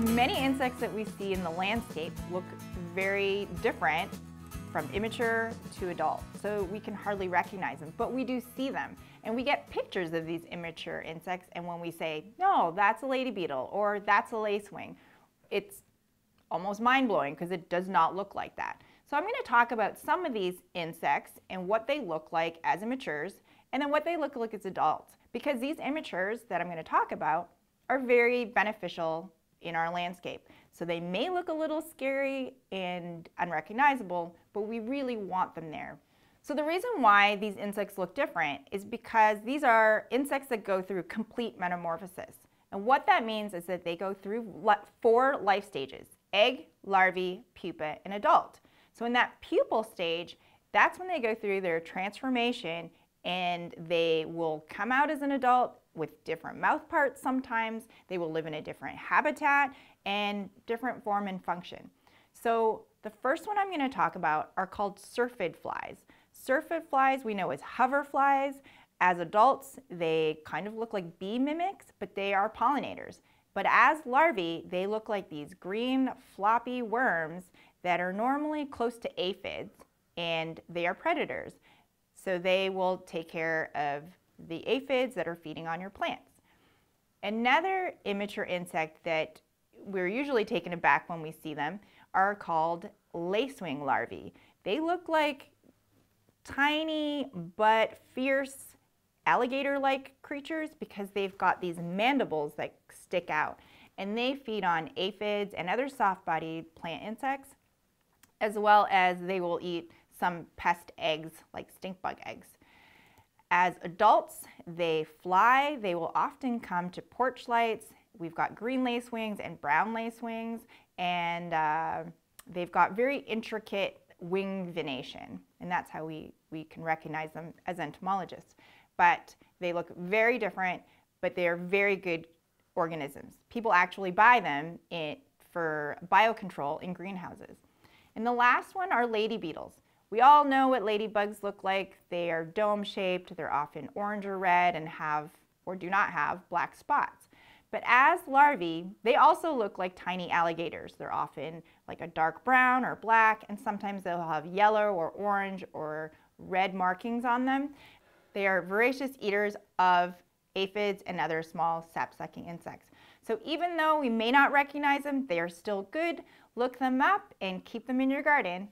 many insects that we see in the landscape look very different from immature to adult, so we can hardly recognize them, but we do see them. And we get pictures of these immature insects, and when we say, no, that's a lady beetle, or that's a lacewing, it's almost mind-blowing because it does not look like that. So I'm going to talk about some of these insects and what they look like as immatures, and then what they look like as adults, because these immatures that I'm going to talk about are very beneficial in our landscape. So they may look a little scary and unrecognizable, but we really want them there. So the reason why these insects look different is because these are insects that go through complete metamorphosis. And what that means is that they go through four life stages, egg, larvae, pupa, and adult. So in that pupal stage, that's when they go through their transformation and they will come out as an adult with different mouth parts sometimes. They will live in a different habitat and different form and function. So the first one I'm going to talk about are called surfid flies. Surfid flies we know as hover flies. As adults, they kind of look like bee mimics, but they are pollinators. But as larvae, they look like these green floppy worms that are normally close to aphids, and they are predators. So they will take care of the aphids that are feeding on your plants. Another immature insect that we're usually taken aback when we see them are called lacewing larvae. They look like tiny but fierce alligator-like creatures because they've got these mandibles that stick out and they feed on aphids and other soft-bodied plant insects as well as they will eat some pest eggs like stink bug eggs. As adults, they fly. They will often come to porch lights. We've got green lace wings and brown lace wings, and uh, they've got very intricate wing venation, and that's how we, we can recognize them as entomologists. But they look very different, but they are very good organisms. People actually buy them in, for biocontrol in greenhouses. And the last one are lady beetles. We all know what ladybugs look like. They are dome-shaped, they're often orange or red and have, or do not have, black spots. But as larvae, they also look like tiny alligators. They're often like a dark brown or black, and sometimes they'll have yellow or orange or red markings on them. They are voracious eaters of aphids and other small sap-sucking insects. So even though we may not recognize them, they are still good. Look them up and keep them in your garden.